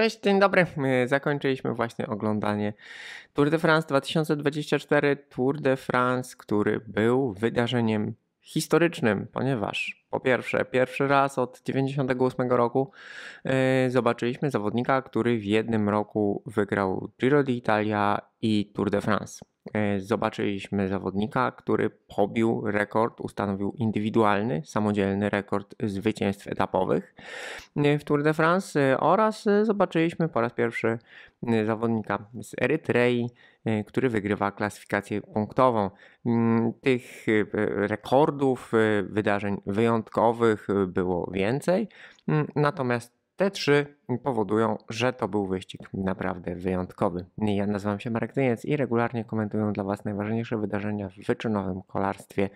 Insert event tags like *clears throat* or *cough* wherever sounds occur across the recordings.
Cześć, dzień dobry. Zakończyliśmy właśnie oglądanie Tour de France 2024. Tour de France, który był wydarzeniem historycznym, ponieważ po pierwsze, pierwszy raz od 98 roku e, zobaczyliśmy zawodnika, który w jednym roku wygrał Giro d'Italia i Tour de France. E, zobaczyliśmy zawodnika, który pobił rekord, ustanowił indywidualny, samodzielny rekord zwycięstw etapowych e, w Tour de France oraz zobaczyliśmy po raz pierwszy zawodnika z Erytrei, który wygrywa klasyfikację punktową. Mm, tych rekordów, wydarzeń wyjątkowych początkowych y, było więcej, mm, natomiast te trzy powodują, że to był wyścig naprawdę wyjątkowy. Ja nazywam się Marek Dyniec i regularnie komentuję dla Was najważniejsze wydarzenia w wyczynowym kolarstwie.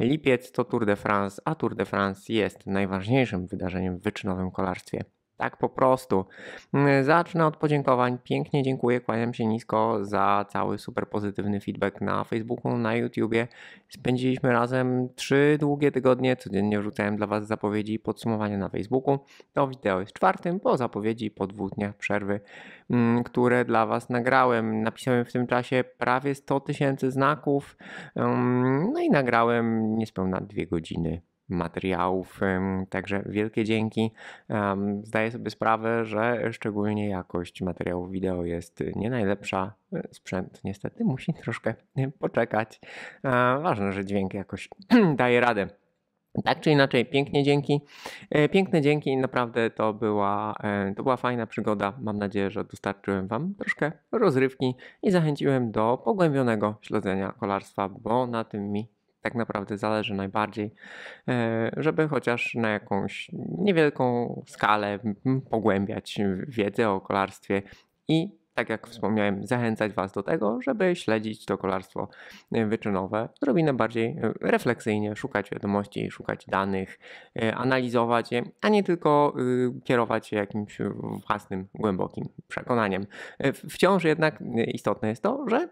Lipiec to Tour de France, a Tour de France jest najważniejszym wydarzeniem w wyczynowym kolarstwie tak po prostu. Mm, zacznę od podziękowań. Pięknie dziękuję, kłaniam się nisko za cały super pozytywny feedback na Facebooku, na YouTubie. Spędziliśmy razem trzy długie tygodnie. Codziennie wrzucałem dla Was zapowiedzi i podsumowania na Facebooku. To wideo jest czwartym po zapowiedzi po dwóch dniach przerwy, mm, które dla Was nagrałem. Napisałem w tym czasie prawie 100 tysięcy znaków. Mm, no i nagrałem niespełna dwie godziny materiałów. Także wielkie dzięki. Zdaję sobie sprawę, że szczególnie jakość materiałów wideo jest nie najlepsza. Sprzęt niestety musi troszkę poczekać. E, ważne, że dźwięk jakoś *clears throat* daje radę. Tak czy inaczej, pięknie dzięki. E, piękne dzięki, naprawdę to była, e, to była fajna przygoda. Mam nadzieję, że dostarczyłem Wam troszkę rozrywki i zachęciłem do pogłębionego śledzenia kolarstwa, bo na tym mi tak naprawdę zależy najbardziej, e, żeby chociaż na jakąś niewielką skalę pogłębiać wiedzę o kolarstwie i tak jak wspomniałem, zachęcać Was do tego, żeby śledzić to kolarstwo e, wyczynowe odrobinę bardziej e, refleksyjnie, szukać wiadomości, szukać danych, analizować je, a nie tylko y, kierować się jakimś własnym, głębokim przekonaniem. Wciąż jednak istotne jest to, że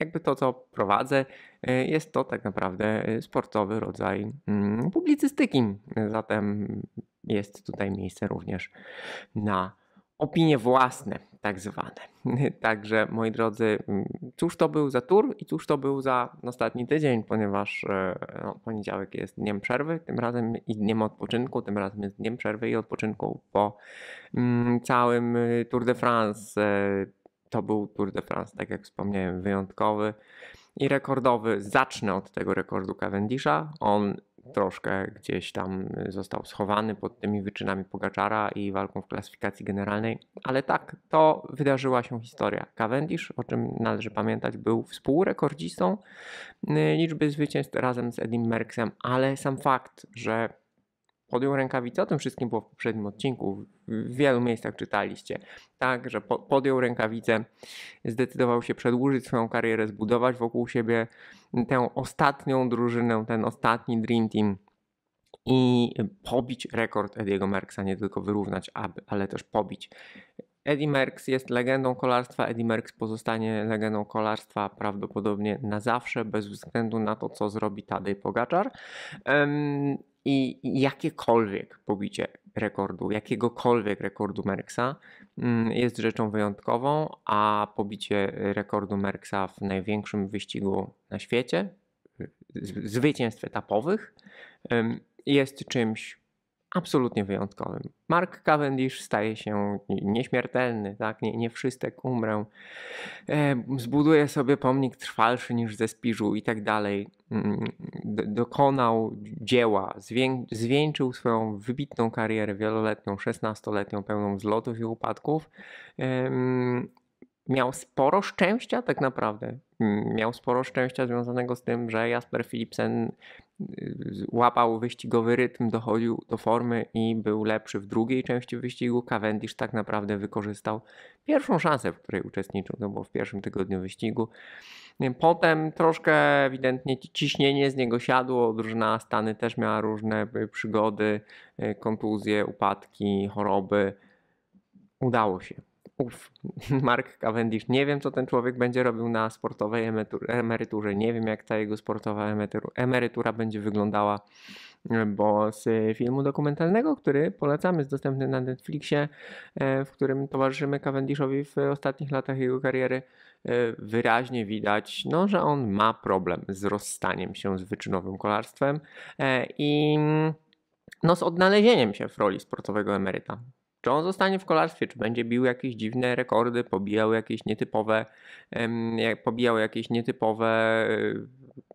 jakby to, co prowadzę, e, jest to tak naprawdę e, sportowy rodzaj mm, publicystyki. Zatem jest tutaj miejsce również na opinie własne, tak zwane. *laughs* Także moi drodzy, mm, cóż to był za tur i cóż to był za ostatni tydzień, ponieważ e, no, poniedziałek jest dniem przerwy, tym razem i dniem odpoczynku, tym razem jest dniem przerwy i odpoczynku po mm, całym Tour de France to był Tour de France, tak jak wspomniałem, wyjątkowy i rekordowy. Zacznę od tego rekordu Cavendisha. On troszkę gdzieś tam został schowany pod tymi wyczynami Pogaczara i walką w klasyfikacji generalnej, ale tak, to wydarzyła się historia. Cavendish, o czym należy pamiętać, był współrekordzistą y, liczby zwycięstw razem z Edim Merksem, ale sam fakt, że podjął rękawice. O tym wszystkim było w poprzednim odcinku, w wielu miejscach czytaliście. Tak, że po, podjął rękawice, zdecydował się przedłużyć swoją karierę, zbudować wokół siebie tę ostatnią drużynę, ten ostatni Dream Team i pobić rekord Ediego Merksa, nie tylko wyrównać, aby, ale też pobić. Eddie Merckx jest legendą kolarstwa. Eddie Merckx pozostanie legendą kolarstwa prawdopodobnie na zawsze, bez względu na to, co zrobi Tadej Pogaczar. Um, I jakiekolwiek pobicie rekordu, jakiegokolwiek rekordu Merksa um, mm, jest rzeczą wyjątkową, a pobicie rekordu Merksa w największym wyścigu na świecie, zwycięstw etapowych, um, jest czymś absolutnie wyjątkowym. Mark Cavendish staje się nieśmiertelny, tak? nie, nie wszystek umrę, zbuduje sobie pomnik trwalszy niż ze spiżu i tak dalej. Mm, dokonał dzieła, zwieńczył swoją wybitną karierę wieloletnią, 16-letnią, pełną zlotów i upadków. Miał sporo szczęścia tak naprawdę miał sporo szczęścia związanego z tym, że Jasper Philipsen łapał wyścigowy rytm, dochodził do formy i był lepszy w drugiej części wyścigu. Cavendish tak naprawdę wykorzystał pierwszą szansę, w której uczestniczył, to no było w pierwszym tygodniu wyścigu. Potem troszkę ewidentnie ciśnienie z niego siadło, drużyna Stany też miała różne y, przygody, y, kontuzje, upadki, choroby. Udało się. Uf, *laughs* Mark Cavendish, nie wiem co ten człowiek będzie robił na sportowej emeryturze, nie wiem jak ta jego sportowa emerytura będzie wyglądała, bo z filmu dokumentalnego, który polecamy, jest dostępny na Netflixie, e, w którym towarzyszymy Cavendishowi w ostatnich latach jego kariery, e, wyraźnie widać, no, że on ma problem z rozstaniem się z wyczynowym kolarstwem e, i no, z odnalezieniem się w roli sportowego emeryta. Czy on zostanie w kolarstwie, czy będzie bił jakieś dziwne rekordy, pobijał jakieś nietypowe, pobijał jakieś nietypowe e,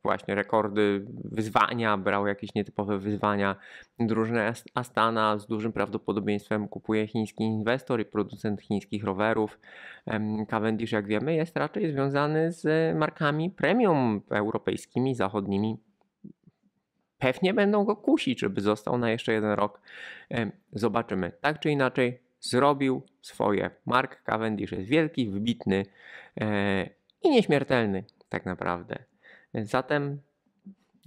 właśnie rekordy, wyzwania, brał jakieś nietypowe wyzwania. Drużyna Astana z dużym prawdopodobieństwem kupuje chiński inwestor i producent chińskich rowerów. Cavendish, jak wiemy, jest raczej związany z markami premium europejskimi, zachodnimi pewnie będą go kusić, żeby został na jeszcze jeden rok. Zobaczymy. Tak czy inaczej, zrobił swoje. Mark Cavendish jest wielki, wybitny e, i nieśmiertelny, tak naprawdę. Zatem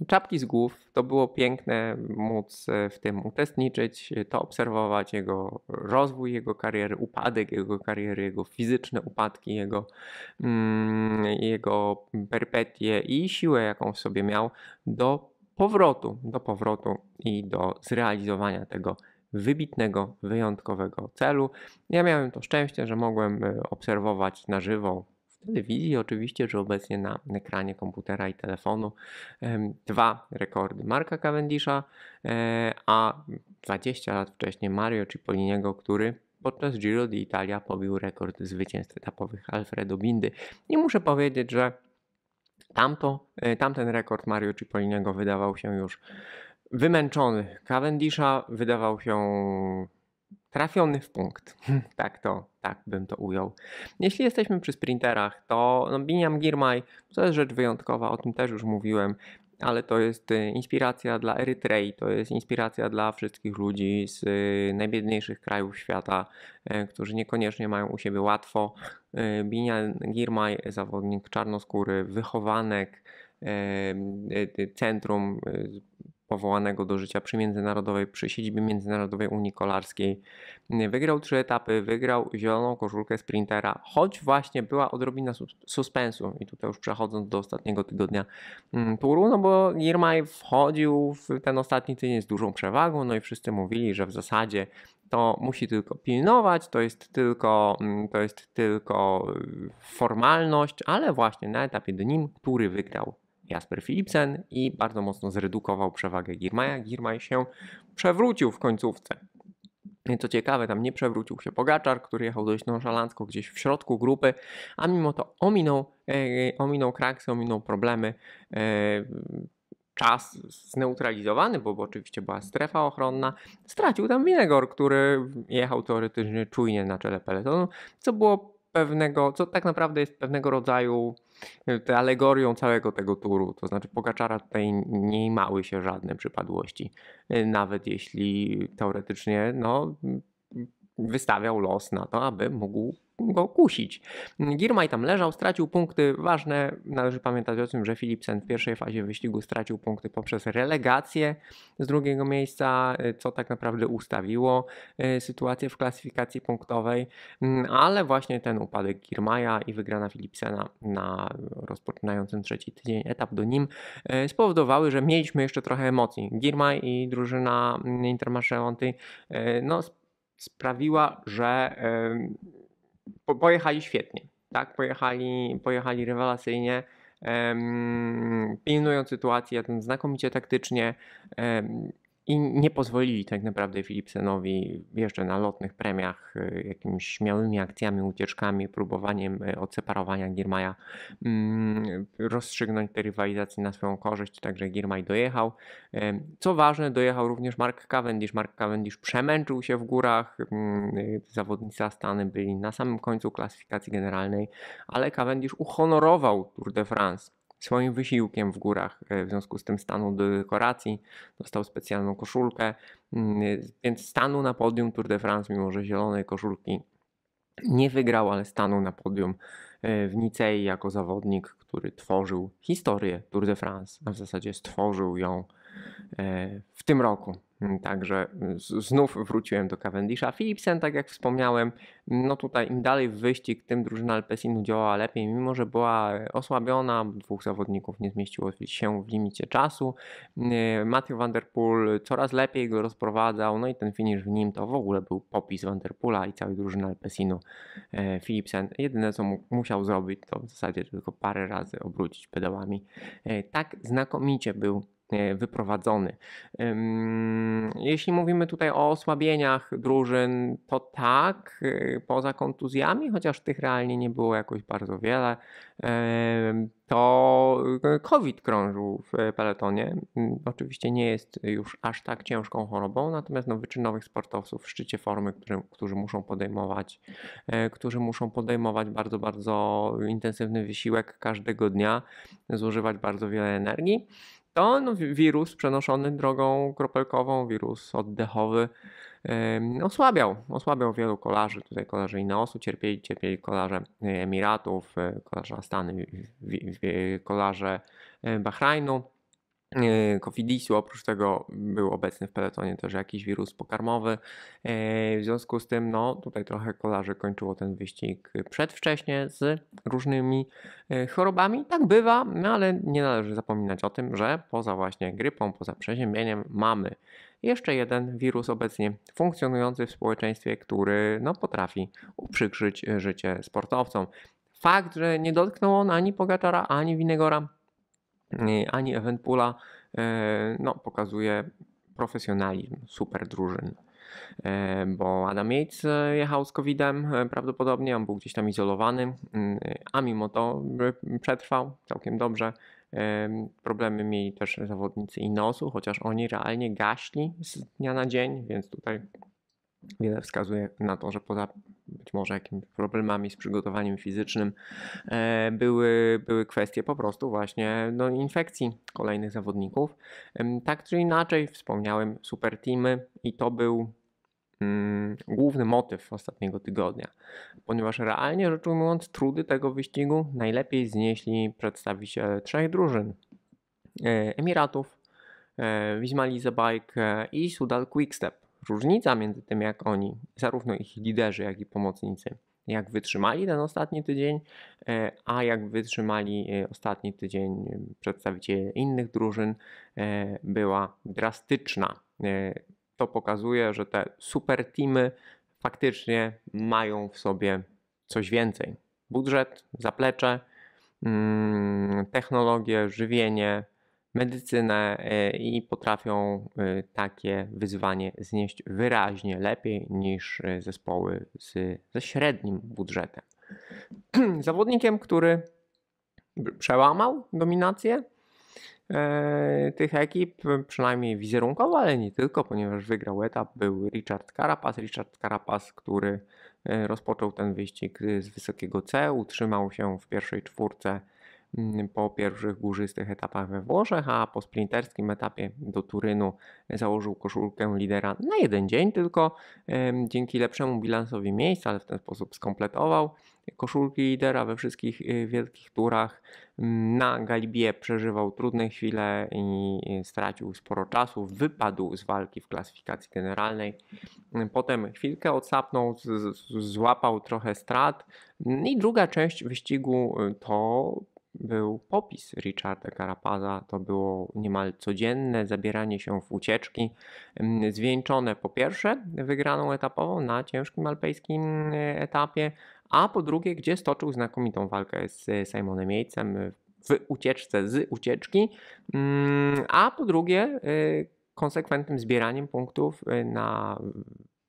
czapki z głów. To było piękne móc e, w tym uczestniczyć, to obserwować jego rozwój, jego kariery, upadek jego kariery, jego fizyczne upadki, jego, mm, jego perpetie i siłę, jaką w sobie miał do powrotu, do powrotu i do zrealizowania tego wybitnego, wyjątkowego celu. Ja miałem to szczęście, że mogłem e, obserwować na żywo w telewizji, oczywiście, że obecnie na ekranie komputera i telefonu, dwa rekordy Marka Cavendisha, e, a 20 lat wcześniej Mario Cipolliniego, który podczas Giro d'Italia pobił rekord zwycięstw etapowych Alfredo Bindy. I muszę powiedzieć, że Tamto, e, tamten rekord Mario Cipolliniego wydawał się już wymęczony. Cavendisha wydawał się trafiony w punkt. *laughs* tak to, tak bym to ujął. Jeśli jesteśmy przy sprinterach, to no, Biniam Girmay to jest rzecz wyjątkowa, o tym też już mówiłem ale to jest y, inspiracja dla Erytrei, to jest inspiracja dla wszystkich ludzi z y, najbiedniejszych krajów świata, y, którzy niekoniecznie mają u siebie łatwo. Binian Girmay, zawodnik czarnoskóry, wychowanek centrum powołanego do życia przy międzynarodowej, przy siedzibie międzynarodowej Unii Kolarskiej. Wygrał trzy etapy, wygrał zieloną koszulkę sprintera, choć właśnie była odrobina suspensu i tutaj już przechodząc do ostatniego tygodnia mm, turu, no bo Irmaj wchodził w ten ostatni tydzień z dużą przewagą, no i wszyscy mówili, że w zasadzie to musi tylko pilnować, to jest tylko, mm, to jest tylko y, formalność, ale właśnie na etapie dnim, który wygrał Jasper Philipsen i bardzo mocno zredukował przewagę Girmaja. Girmaj się przewrócił w końcówce. Co ciekawe, tam nie przewrócił się Pogaczar, który jechał dość nonszalancko gdzieś w środku grupy, a mimo to ominął, e, ominął kraksy, ominął problemy. E, czas zneutralizowany, bo, bo oczywiście była strefa ochronna, stracił tam Winegor, który jechał teoretycznie czujnie na czele peletonu, co było pewnego, co tak naprawdę jest pewnego rodzaju y, alegorią całego tego turu. To znaczy Pogaczara tutaj nie mały się żadne przypadłości. Y, nawet jeśli teoretycznie no, wystawiał los na to, aby mógł go kusić. Girmay tam leżał, stracił punkty. Ważne, należy pamiętać o tym, że Philipsen w pierwszej fazie wyścigu stracił punkty poprzez relegację z drugiego miejsca, co tak naprawdę ustawiło y, sytuację w klasyfikacji punktowej, mm, ale właśnie ten upadek Girmaja i wygrana Philipsena na rozpoczynającym trzeci tydzień etap do nim y, spowodowały, że mieliśmy jeszcze trochę emocji. Girmay i drużyna Intermarché Onty y, no, sprawiła, że pojechali świetnie. Tak? Pojechali, pojechali rewelacyjnie pilnując sytuację, znakomicie taktycznie, i nie pozwolili tak naprawdę Philipsenowi jeszcze na lotnych premiach, e, jakimiś śmiałymi akcjami, ucieczkami, próbowaniem e, odseparowania Girmaja mm, rozstrzygnąć tej rywalizacji na swoją korzyść, także Girmaj dojechał. E, co ważne, dojechał również Mark Cavendish. Mark Cavendish przemęczył się w górach, mm, zawodnicy Astany byli na samym końcu klasyfikacji generalnej, ale Cavendish uhonorował Tour de France swoim wysiłkiem w górach, e, w związku z tym stanął do dekoracji, dostał specjalną koszulkę, mm, e, więc stanął na podium Tour de France, mimo że zielonej koszulki nie wygrał, ale stanął na podium e, w Nicei jako zawodnik, który tworzył historię Tour de France, a w zasadzie stworzył ją w tym roku. Także znów wróciłem do Cavendisha. Philipsen, tak jak wspomniałem, no tutaj im dalej w wyścig, tym drużyna Alpesinu działała lepiej, mimo że była osłabiona, dwóch zawodników nie zmieściło się w limicie czasu. Matthew Vanderpool coraz lepiej go rozprowadzał, no i ten finisz w nim to w ogóle był popis Vanderpoola i całej drużyny Alpesinu. E, Philipsen jedyne co musiał zrobić to w zasadzie tylko parę razy obrócić pedałami. E, tak znakomicie był wyprowadzony. Jeśli mówimy tutaj o osłabieniach drużyn, to tak, e, poza kontuzjami, chociaż tych realnie nie było jakoś bardzo wiele, to e, COVID krążył w e, peletonie. Oczywiście nie jest już aż tak ciężką chorobą, natomiast no, wyczynowych sportowców w szczycie formy, który, którzy muszą podejmować, którzy muszą podejmować bardzo, bardzo intensywny wysiłek każdego dnia, zużywać bardzo wiele energii. To no, wirus przenoszony drogą kropelkową, wirus oddechowy osłabiał, osłabiał wielu kolarzy, tutaj kolarze Inaosu cierpieli, cierpieli kolarze e, Emiratów, e, kolarze Astany, kolarze e, Bahrajnu. E, Kofidisu Oprócz tego był obecny w peletonie też jakiś wirus pokarmowy. E, w związku z tym, no tutaj trochę kolarzy kończyło ten wyścig przedwcześnie z różnymi e, chorobami. Tak bywa, no ale nie należy zapominać o tym, że poza właśnie grypą, poza przeziębieniem mamy jeszcze jeden wirus obecnie funkcjonujący w społeczeństwie, który no, potrafi uprzykrzyć życie sportowcom. Fakt, że nie dotknął on ani Pogaczara, ani Winegora E, ani Eventpula e, no, pokazuje profesjonalizm super drużyn. E, bo Adam Yates jechał z COVID-em prawdopodobnie, on był gdzieś tam izolowany, a mimo to przetrwał całkiem dobrze. Problemy mieli też zawodnicy nosu, chociaż oni realnie gaśli z dnia na dzień, więc tutaj Wiele wskazuje na to, że poza być może jakimiś problemami z przygotowaniem fizycznym e, były, były kwestie po prostu właśnie no, infekcji kolejnych zawodników. Tak czy inaczej, wspomniałem super teamy i to był mm, główny motyw ostatniego tygodnia, ponieważ realnie rzecz ujmując, trudy tego wyścigu najlepiej znieśli przedstawiciele trzech drużyn: e, Emiratów, e, Wisma Lizabike i Sudal Quickstep. Różnica między tym, jak oni, zarówno ich liderzy, jak i pomocnicy, jak wytrzymali ten ostatni tydzień, e, a jak wytrzymali e, ostatni tydzień e, przedstawiciele innych drużyn, była drastyczna. To pokazuje, że te super teamy faktycznie mają w sobie coś więcej. Budżet, zaplecze, mm, technologie, żywienie, medycynę e, i potrafią e, takie wyzwanie znieść wyraźnie lepiej niż e, zespoły z, ze średnim budżetem. *clears throat* Zawodnikiem, który przełamał dominację tych ekip, przynajmniej wizerunkowo, ale nie tylko, ponieważ wygrał etap, był Richard Carapaz. Richard Carapaz, który rozpoczął ten wyścig z wysokiego C, utrzymał się w pierwszej czwórce Mm, po pierwszych górzystych etapach we Włoszech, a po sprinterskim etapie do Turynu założył koszulkę lidera na jeden dzień tylko. Dzięki lepszemu bilansowi miejsc, ale w ten sposób skompletował koszulki lidera we wszystkich y, wielkich turach. Mm, na Galibie przeżywał trudne chwile i stracił sporo czasu, wypadł z walki w klasyfikacji generalnej. Mm, potem chwilkę odsapnął, złapał trochę strat i druga część wyścigu y, to był popis Richarda Carapaza. To było niemal codzienne zabieranie się w ucieczki, mm, zwieńczone po pierwsze wygraną etapową na ciężkim alpejskim e, etapie, a po drugie, gdzie stoczył znakomitą walkę z e, Simonem Jejcem w ucieczce z ucieczki, mm, a po drugie e, konsekwentnym zbieraniem punktów na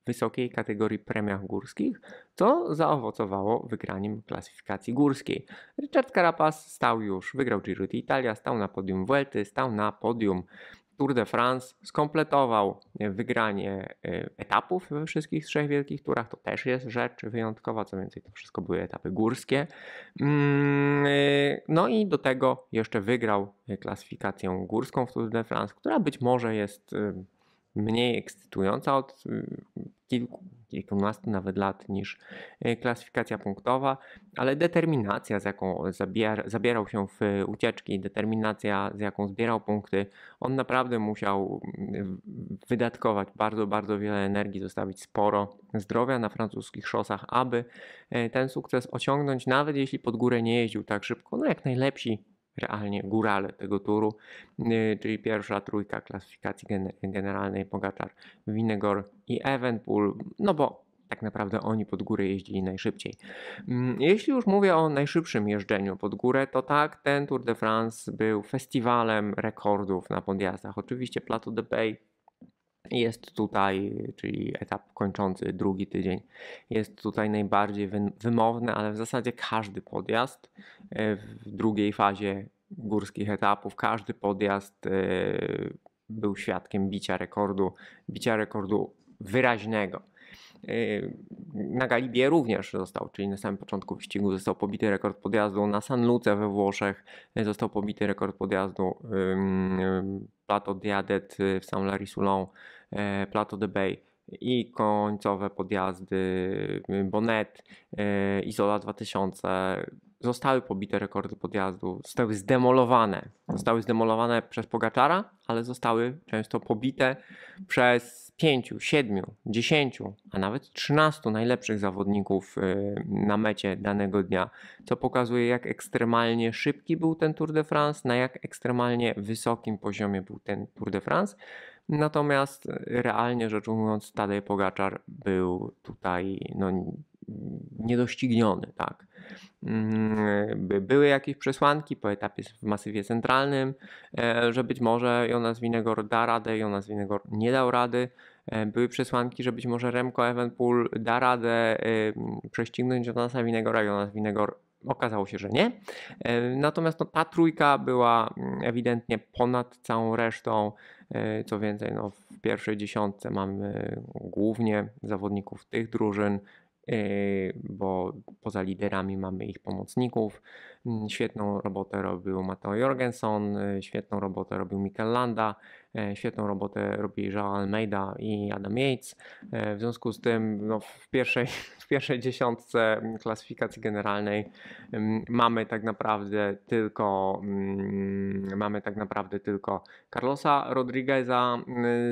wysokiej kategorii premiach górskich, co zaowocowało wygraniem klasyfikacji górskiej. Richard Carapaz stał już, wygrał Giro d'Italia, stał na podium Vuelty, stał na podium Tour de France, skompletował e, wygranie e, etapów we wszystkich trzech wielkich turach. To też jest rzecz wyjątkowa, co więcej, to wszystko były etapy górskie. Mm, e, no i do tego jeszcze wygrał klasyfikację górską w Tour de France, która być może jest mniej ekscytująca od kilku, kilkunastu nawet lat niż e, klasyfikacja punktowa, ale determinacja, z jaką zabier, zabierał się w e, ucieczki, determinacja, z jaką zbierał punkty, on naprawdę musiał mm, wydatkować bardzo, bardzo wiele energii, zostawić sporo zdrowia na francuskich szosach, aby e, ten sukces osiągnąć, nawet jeśli pod górę nie jeździł tak szybko, no jak najlepsi realnie górale tego turu, y, czyli pierwsza trójka klasyfikacji generalnej Pogaczar, Winegor i Evenpool, no bo tak naprawdę oni pod górę jeździli najszybciej. Mm, jeśli już mówię o najszybszym jeżdżeniu pod górę, to tak, ten Tour de France był festiwalem rekordów na podjazdach. Oczywiście Plateau de Bay jest tutaj, czyli etap kończący drugi tydzień, jest tutaj najbardziej wymowny, ale w zasadzie każdy podjazd e, w drugiej fazie górskich etapów, każdy podjazd e, był świadkiem bicia rekordu, bicia rekordu wyraźnego. E, na Galibie również został, czyli na samym początku wyścigu został pobity rekord podjazdu. Na San Luce we Włoszech został pobity rekord podjazdu. Plato Diadet w Saint-Larry-Soulon E, Plato de Bay i końcowe podjazdy y, Bonnet, y, Izola 2000 zostały pobite rekordy podjazdu, zostały zdemolowane. Zostały zdemolowane przez Pogaczara, ale zostały często pobite przez 5, 7, 10, a nawet 13 najlepszych zawodników y, na mecie danego dnia, co pokazuje, jak ekstremalnie szybki był ten Tour de France, na jak ekstremalnie wysokim poziomie był ten Tour de France. Natomiast y, realnie rzecz ujmując, Tadej Pogaczar był tutaj no, niedościgniony. Tak. Mm, były jakieś przesłanki po etapie w masywie centralnym, e, że być może Jonas Winegor da radę, Jonas Winegor nie dał rady. E, były przesłanki, że być może Remco Evenpool da radę e, prześcignąć Jonasa Winegora. Jonas Winegor okazało się, że nie. Natomiast no, ta trójka była mm, ewidentnie ponad całą resztą. Co więcej, no, w pierwszej dziesiątce mamy głównie zawodników tych drużyn, Y, bo poza liderami mamy ich pomocników. Mm, świetną robotę robił Matteo Jorgensen, y, świetną robotę robił Mikel Landa, E, świetną robotę robi Joao Almeida i Adam Yates. E, w związku z tym no, w, pierwszej, *laughs* w pierwszej dziesiątce mm, klasyfikacji generalnej mm, mamy tak naprawdę tylko mm, mamy tak naprawdę tylko Carlosa Rodrigueza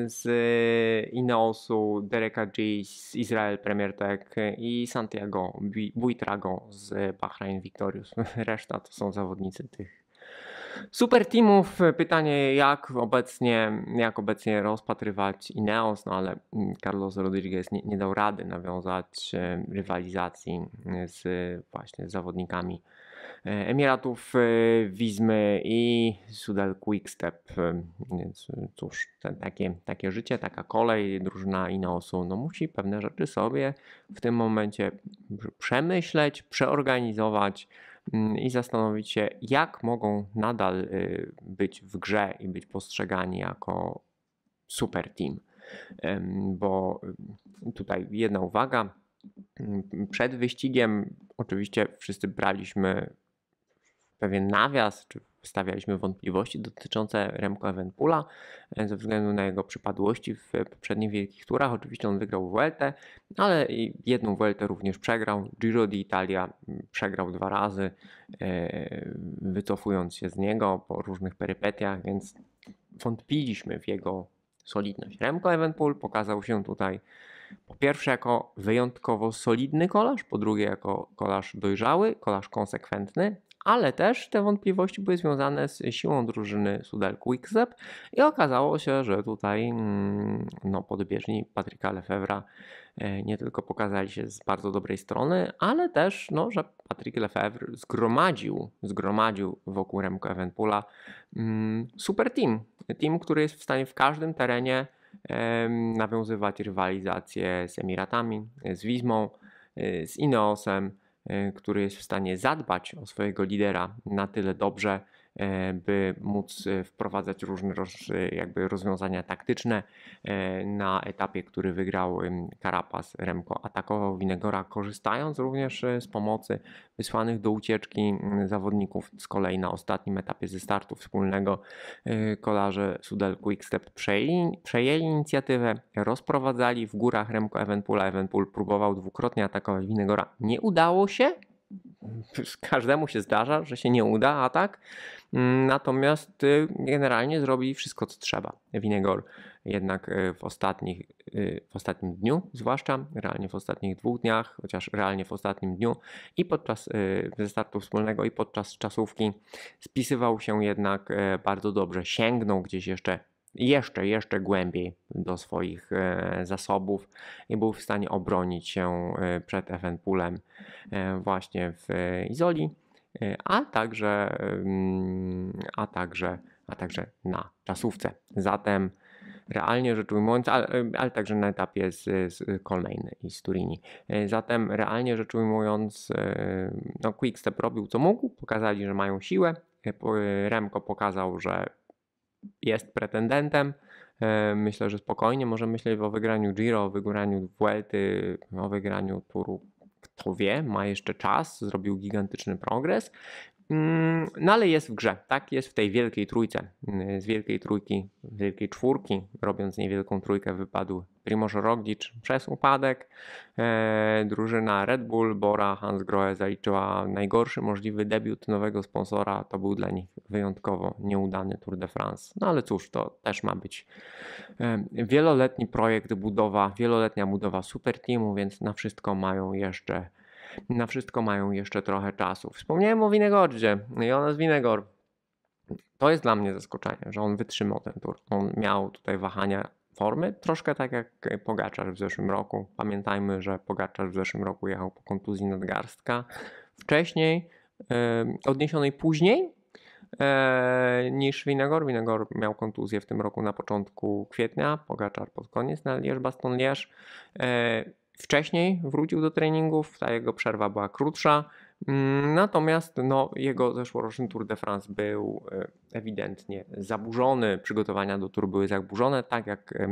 z Ineosu, Dereka G z Israel Premier Tech i Santiago Buitrago z Bahrain Victorious. *laughs* Reszta to są zawodnicy tych Super teamów, e, pytanie jak obecnie, jak obecnie rozpatrywać Ineos, no ale mm, Carlos Rodriguez nie, nie dał rady nawiązać e, rywalizacji e, z właśnie z zawodnikami Emiratów Wizmy i Sudal Quickstep. Więc cóż, takie, takie życie, taka kolej, drużyna Ineosu, no musi pewne rzeczy sobie w tym momencie przemyśleć, przeorganizować, Mm, i zastanowić się, jak mogą nadal y, być w grze i być postrzegani jako super team. Bo y, tutaj jedna uwaga. Mm, przed wyścigiem oczywiście wszyscy braliśmy pewien nawias, czy stawialiśmy wątpliwości dotyczące Remco Evenpula e, ze względu na jego przypadłości w poprzednich wielkich turach. Oczywiście on wygrał WLT, ale jedną WLT również przegrał. Giro d'Italia mm, przegrał dwa razy, e, wycofując się z niego po różnych perypetiach, więc wątpiliśmy w jego solidność. Remco Evenpool pokazał się tutaj po pierwsze jako wyjątkowo solidny kolarz, po drugie jako kolarz dojrzały, kolarz konsekwentny, ale też te wątpliwości były związane z siłą drużyny Sudel Quickstep i okazało się, że tutaj mm, no, podbieżni Patryka Lefevra e, nie tylko pokazali się z bardzo dobrej strony, ale też, no, że Patryk Lefebvre zgromadził, zgromadził wokół Remco Evenpula mm, super team. Team, który jest w stanie w każdym terenie e, nawiązywać rywalizację z Emiratami, z Wizmą, e, z Ineosem, Y, który jest w stanie zadbać o swojego lidera na tyle dobrze, E, by móc e, wprowadzać różne e, jakby rozwiązania taktyczne. Na etapie, który wygrał Karapas Remko atakował Winegora, korzystając również z pomocy wysłanych do ucieczki zawodników. Z kolei na ostatnim etapie ze startu wspólnego kolarze Sudel Quickstep przejęli, przejęli inicjatywę, rozprowadzali w górach Remko Evenpoola. Evenpool próbował dwukrotnie atakować Winegora. Nie udało się. *laughs* Każdemu się zdarza, że się nie uda atak. Natomiast y, generalnie zrobi wszystko, co trzeba. Winegol jednak y, w, ostatnich, y, w ostatnim dniu, zwłaszcza realnie w ostatnich dwóch dniach, chociaż realnie w ostatnim dniu i podczas ze startu wspólnego i podczas czasówki spisywał się jednak bardzo dobrze. Sięgnął gdzieś jeszcze jeszcze, jeszcze głębiej do swoich zasobów i był w stanie obronić się przed Evenpoolem właśnie w Izoli. Y, a także, y, a także, a także na czasówce. Zatem realnie rzecz ujmując, ale, ale także na etapie z, z i z Turini. Y, zatem realnie rzecz ujmując, no Quickstep robił co mógł, pokazali, że mają siłę, Remko pokazał, że jest pretendentem, Myślę, że spokojnie może myśleć o wygraniu Giro, o wygraniu Vuelty, o wygraniu Turu kto wie, ma jeszcze czas, zrobił gigantyczny progres Mm, no ale jest w grze, tak? Jest w tej wielkiej trójce. Mm, z wielkiej trójki, wielkiej czwórki, robiąc niewielką trójkę, wypadł Primoz Roglic przez upadek. Eee, drużyna Red Bull, Bora Hansgrohe zaliczyła najgorszy możliwy debiut nowego sponsora. To był dla nich wyjątkowo nieudany Tour de France. No ale cóż, to też ma być eee, wieloletni projekt budowa, wieloletnia budowa super teamu, więc na wszystko mają jeszcze na wszystko mają jeszcze trochę czasu. Wspomniałem o Winegordzie, Jonas no Winegor. To jest dla mnie zaskoczenie, że on wytrzymał ten tur. On miał tutaj wahania formy, troszkę tak jak Pogaczar w zeszłym roku. Pamiętajmy, że Pogaczar w zeszłym roku jechał po kontuzji nadgarstka. Wcześniej, e, odniesionej później e, niż Winegor. Winegor miał kontuzję w tym roku na początku kwietnia, Pogaczar pod koniec na Lierz-Baston-Lierz. lierz baston lierz lierz wcześniej wrócił do treningów, ta jego przerwa była krótsza. Mm, natomiast no, jego zeszłoroczny Tour de France był e, ewidentnie zaburzony, przygotowania do Tour były zaburzone, tak jak e,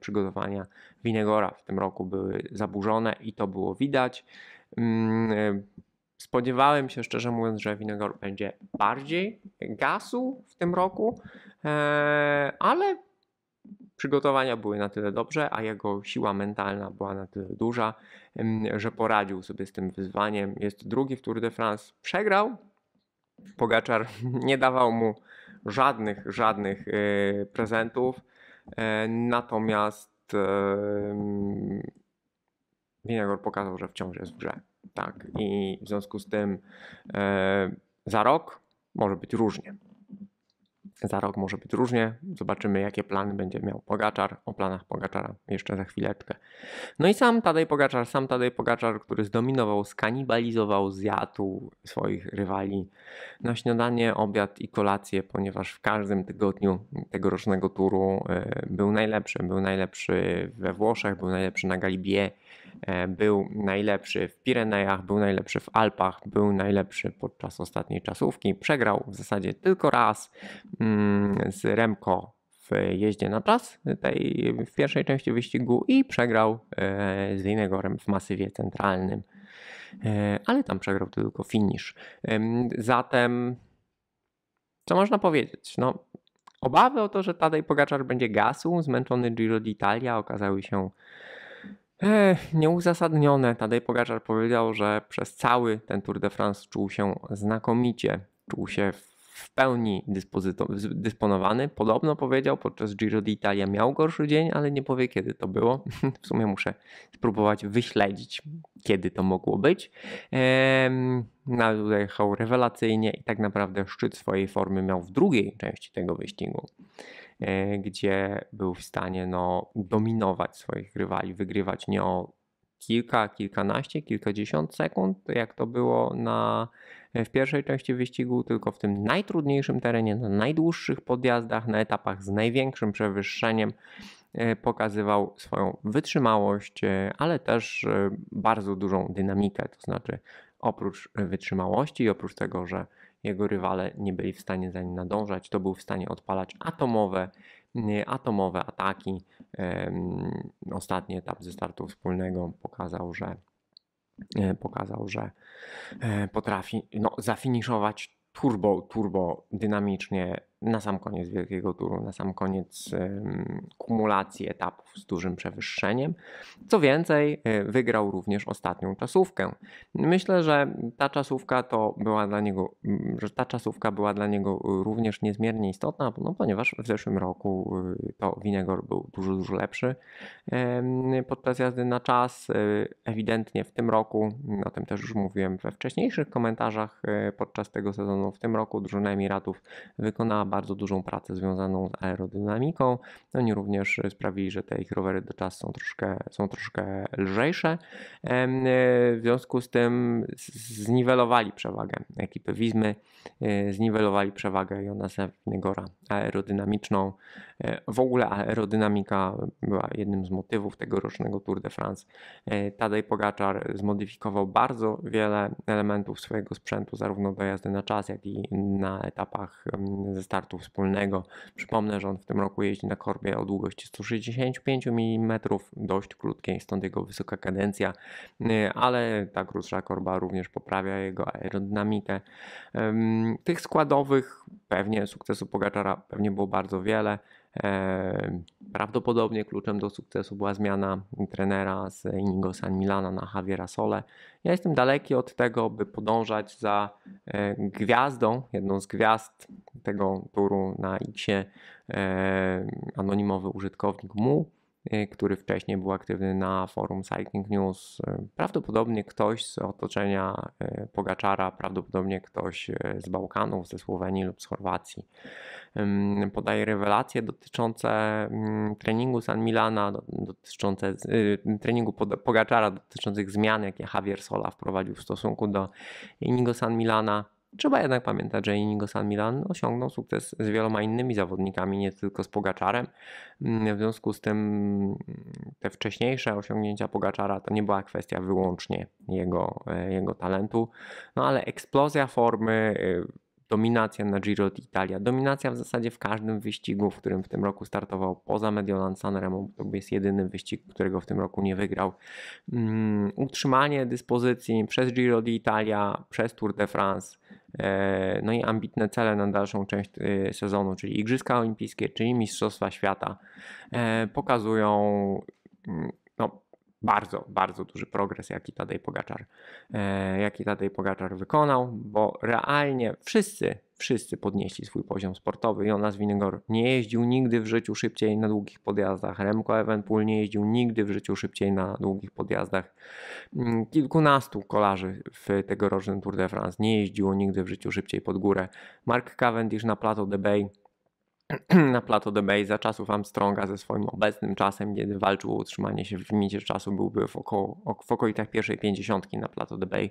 przygotowania Winegora w tym roku były zaburzone i to było widać. Mm, e, spodziewałem się, szczerze mówiąc, że Winegor będzie bardziej gasł w tym roku, ale Przygotowania były na tyle dobrze, a jego siła mentalna była na tyle duża, że poradził sobie z tym wyzwaniem. Jest drugi w Tour de France. Przegrał. Pogaczar *laughs* nie dawał mu żadnych, żadnych e, prezentów. E, natomiast Winegor pokazał, że wciąż jest w grze. Tak. I w związku z tym e, za rok może być różnie. Za rok może być różnie. Zobaczymy, jakie plany będzie miał Pogaczar. O planach Pogaczara jeszcze za chwileczkę. No i sam Tadej Pogaczar, sam Tadej Pogaczar, który zdominował, skanibalizował, zjadł swoich rywali na śniadanie, obiad i kolację, ponieważ w każdym tygodniu tegorocznego turu e, był najlepszy. Był najlepszy we Włoszech, był najlepszy na Galibie, E, był najlepszy w Pirenejach, był najlepszy w Alpach, był najlepszy podczas ostatniej czasówki. Przegrał w zasadzie tylko raz mm, z Remko w jeździe na czas tej, w pierwszej części wyścigu i przegrał e, z Rem w masywie centralnym. E, ale tam przegrał tylko finisz. Zatem, co można powiedzieć? No, obawy o to, że Tadej Pogaczar będzie gasł, zmęczony Giro d'Italia okazały się nieuzasadnione. Tadej Pogaczar powiedział, że przez cały ten Tour de France czuł się znakomicie. Czuł się w pełni dysponowany. Podobno powiedział podczas Giro d'Italia miał gorszy dzień, ale nie powie kiedy to było. *laughs* W sumie muszę spróbować wyśledzić, kiedy to mogło być. Ehm, no tutaj rewelacyjnie i tak naprawdę szczyt swojej formy miał w drugiej części tego wyścigu. E, gdzie był w stanie no, dominować swoich rywali, wygrywać nie o kilka, kilkanaście, kilkadziesiąt sekund, jak to było na, e, w pierwszej części wyścigu, tylko w tym najtrudniejszym terenie, na najdłuższych podjazdach, na etapach z największym przewyższeniem e, pokazywał swoją wytrzymałość, ale też bardzo dużą dynamikę, to znaczy oprócz wytrzymałości i oprócz tego, że jego rywale nie byli w stanie za nim nadążać, to był w stanie odpalać atomowe, atomowe ataki. Ostatni etap ze startu wspólnego pokazał, że e, pokazał, że e, potrafi no, zafiniszować turbo, turbo dynamicznie na sam koniec wielkiego turu, na sam koniec kumulacji etapów z dużym przewyższeniem. Co więcej, e, wygrał również ostatnią czasówkę. Myślę, że ta czasówka to była dla niego, że ta czasówka była dla niego e, również niezmiernie istotna, no, ponieważ w zeszłym roku e, to Winegor był dużo, dużo lepszy podczas jazdy na czas. Ewidentnie w tym roku, o tym też już mówiłem we wcześniejszych komentarzach podczas tego sezonu, w tym roku drużyna Emiratów wykonała bardzo dużą pracę związaną z aerodynamiką. Oni również sprawili, że te ich rowery do czasu są troszkę, są troszkę lżejsze. E, w związku z tym zniwelowali przewagę ekipy Wizmy, e, zniwelowali przewagę Jonasa Negora aerodynamiczną. E, w ogóle aerodynamika była jednym z motywów tegorocznego Tour de France. E, Tadej Pogaczar zmodyfikował bardzo wiele elementów swojego sprzętu, zarówno do jazdy na czas, jak i na etapach mm, ze startu wspólnego. Przypomnę, że on w tym roku jeździ na korbie o długości 165 mm, dość krótkiej, stąd jego wysoka kadencja, e, ale ta krótsza korba również poprawia jego aerodynamikę. Tych składowych pewnie sukcesu Pogaczara pewnie było bardzo wiele. Prawdopodobnie kluczem do sukcesu była zmiana trenera z Inigo San Milana na Javiera Sole. Ja jestem daleki od tego, by podążać za e, gwiazdą, jedną z gwiazd tego turu na X, e, anonimowy użytkownik Mu Y, który wcześniej był aktywny na forum Cycling News. Y, prawdopodobnie ktoś z otoczenia y, Pogaczara, prawdopodobnie ktoś z Bałkanów, ze Słowenii lub z Chorwacji. Podaje rewelacje dotyczące mm, treningu San Milana, dotyczące treningu Pogaczara, dotyczących zmian, jakie Javier Sola wprowadził w stosunku do Inigo San Milana. Trzeba jednak pamiętać, że Inigo San Milan osiągnął sukces z wieloma innymi zawodnikami, nie tylko z Pogaczarem. Mm, w związku z tym mm, te wcześniejsze osiągnięcia Pogaczara to nie była kwestia wyłącznie jego, e, jego talentu, no ale eksplozja formy, y, dominacja na Giro d'Italia, dominacja w zasadzie w każdym wyścigu, w którym w tym roku startował poza Mediolan Sanremo, to jest jedyny wyścig, którego w tym roku nie wygrał. Mm, utrzymanie dyspozycji przez Giro d'Italia, przez Tour de France, e, no i ambitne cele na dalszą część e, sezonu, czyli Igrzyska Olimpijskie, czyli Mistrzostwa Świata, e, pokazują mm, bardzo, bardzo duży progres, jaki Tadej Pogaczar, e, jaki Tadej Pogaczar wykonał, bo realnie wszyscy, wszyscy podnieśli swój poziom sportowy. Jonas Winygor nie jeździł nigdy w życiu szybciej na długich podjazdach, Remco Evenpool nie jeździł nigdy w życiu szybciej na długich podjazdach. Mm, kilkunastu kolarzy w tegorocznym Tour de France nie jeździło nigdy w życiu szybciej pod górę. Mark Cavendish na Plateau de Bay na plato de Bay za czasów Armstronga ze swoim obecnym czasem, kiedy walczył o utrzymanie się w limicie czasu, byłby w, około, w okolicach pierwszej pięćdziesiątki na plato de Bay.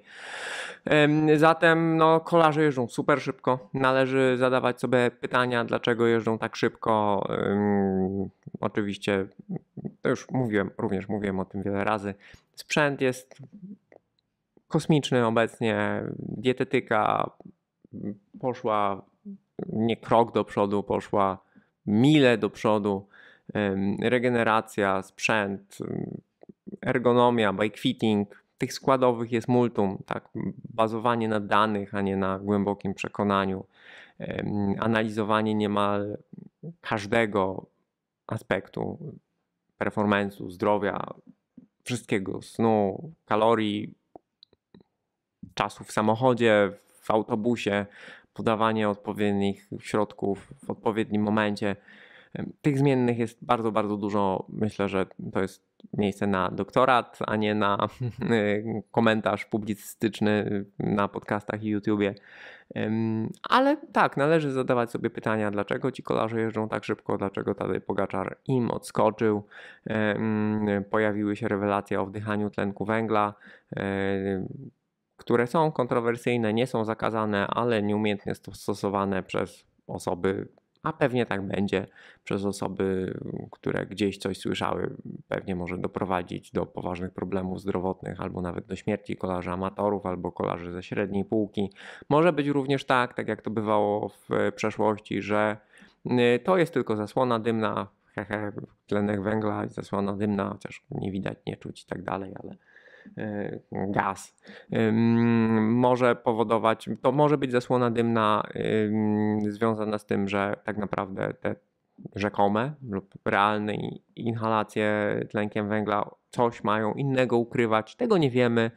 Zatem no, kolarze jeżdżą super szybko. Należy zadawać sobie pytania, dlaczego jeżdżą tak szybko. Oczywiście, to już mówiłem, również mówiłem o tym wiele razy. Sprzęt jest kosmiczny obecnie, dietetyka poszła nie krok do przodu poszła, mile do przodu. Regeneracja, sprzęt, ergonomia, bike fitting, tych składowych jest multum, tak? Bazowanie na danych, a nie na głębokim przekonaniu. Analizowanie niemal każdego aspektu performance'u, zdrowia, wszystkiego, snu, kalorii, czasu w samochodzie, w autobusie, podawanie odpowiednich środków w odpowiednim momencie. Tych zmiennych jest bardzo, bardzo dużo. Myślę, że to jest miejsce na doktorat, a nie na *laughs* y, komentarz publicystyczny na podcastach i YouTubie. Ale tak, należy zadawać sobie pytania, dlaczego ci kolarze jeżdżą tak szybko, dlaczego Tadej Pogaczar im odskoczył. Pojawiły się rewelacje o wdychaniu tlenku węgla e, które są kontrowersyjne, nie są zakazane, ale nieumiejętnie stosowane przez osoby, a pewnie tak będzie, przez osoby, które gdzieś coś słyszały, pewnie może doprowadzić do poważnych problemów zdrowotnych albo nawet do śmierci kolarzy amatorów albo kolarzy ze średniej półki. Może być również tak, tak jak to bywało w przeszłości, że y, to jest tylko zasłona dymna, hehe, tlenek węgla, zasłona dymna, chociaż nie widać, nie czuć i tak dalej, ale E, gaz może powodować, to może być zasłona dymna związana z tym, że tak naprawdę te rzekome lub realne inhalacje tlenkiem węgla coś mają innego ukrywać, tego nie wiemy.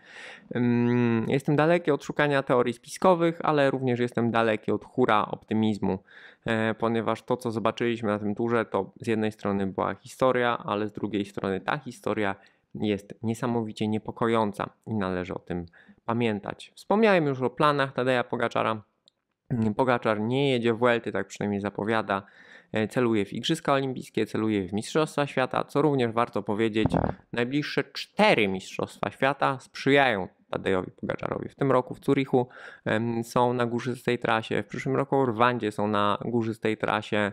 Jestem daleki od szukania teorii spiskowych, ale również jestem daleki od hura optymizmu, e, ponieważ to, co zobaczyliśmy na tym turze, to z jednej strony była historia, ale z drugiej strony ta historia jest niesamowicie niepokojąca i należy o tym pamiętać. Wspomniałem już o planach Tadeja Pogaczara. Pogaczar nie jedzie w Welty, tak przynajmniej zapowiada. E, celuje w Igrzyska Olimpijskie, celuje w Mistrzostwa Świata, co również warto powiedzieć. Najbliższe cztery Mistrzostwa Świata sprzyjają Tadejowi Pogaczarowi. W tym roku w Zurichu są na górzystej trasie, w przyszłym roku w Rwandzie są na górzystej trasie,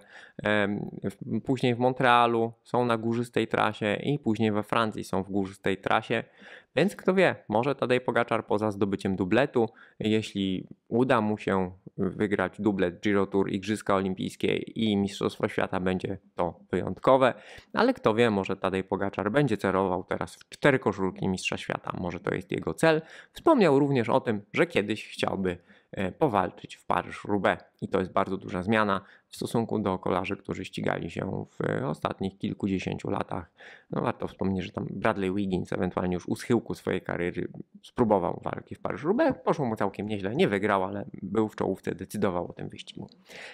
później w Montrealu są na górzystej trasie i później we Francji są w górzystej trasie. Więc kto wie, może Tadej Pogaczar poza zdobyciem dubletu, jeśli uda mu się wygrać dublet Giro Tour, Igrzyska Olimpijskie i Mistrzostwo Świata, będzie to wyjątkowe. Ale kto wie, może Tadej Pogaczar będzie cerował teraz w cztery koszulki Mistrza Świata. Może to jest jego cel. Wspomniał również o tym, że kiedyś chciałby e, powalczyć w Paryż-Roubaix i to jest bardzo duża zmiana w stosunku do kolarzy, którzy ścigali się w e, ostatnich kilkudziesięciu latach. No, warto wspomnieć, że tam Bradley Wiggins ewentualnie już u schyłku swojej kariery spróbował walki w Paryż-Roubaix. Poszło mu całkiem nieźle, nie wygrał, ale był w czołówce, decydował o tym wyścigu.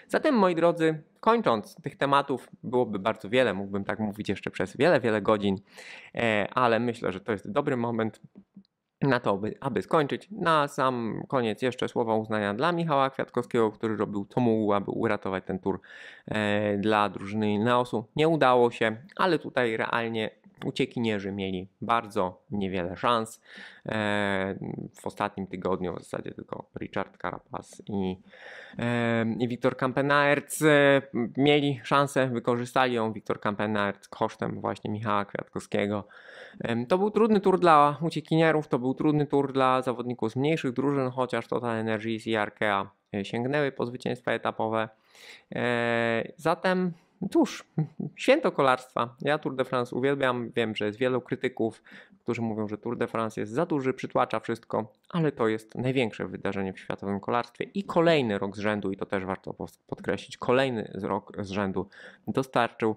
Zatem, moi drodzy, kończąc, tych tematów byłoby bardzo wiele, mógłbym tak mówić jeszcze przez wiele, wiele godzin, e, ale myślę, że to jest dobry moment, na to, aby, aby, skończyć, na sam koniec jeszcze słowa uznania dla Michała Kwiatkowskiego, który robił co mógł, aby uratować ten tur e, dla drużyny Naosu. Nie udało się, ale tutaj realnie Uciekinierzy mieli bardzo niewiele szans. E, w ostatnim tygodniu w zasadzie tylko Richard Carapaz i, e, i Wiktor Kampenaerc e, mieli szansę, wykorzystali ją Wiktor Kampenaerc kosztem właśnie Michała Kwiatkowskiego. To był trudny tur dla uciekinierów, to był trudny tur dla zawodników z mniejszych drużyn, chociaż Total Energies i Arkea sięgnęły po zwycięstwa etapowe. Zatem cóż, święto kolarstwa. Ja Tour de France uwielbiam. Wiem, że jest wielu krytyków, którzy mówią, że Tour de France jest za duży, przytłacza wszystko, ale to jest największe wydarzenie w światowym kolarstwie i kolejny rok z rzędu, i to też warto podkreślić, kolejny rok z rzędu dostarczył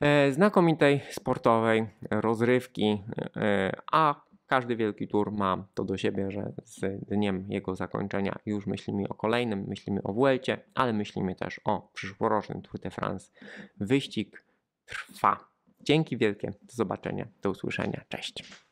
e, znakomitej sportowej rozrywki, e, a każdy wielki tour ma to do siebie, że z dniem jego zakończenia już myślimy o kolejnym, myślimy o Vuelcie, ale myślimy też o przyszłorocznym Tour de France. Wyścig trwa. Dzięki wielkie, do zobaczenia, do usłyszenia, cześć.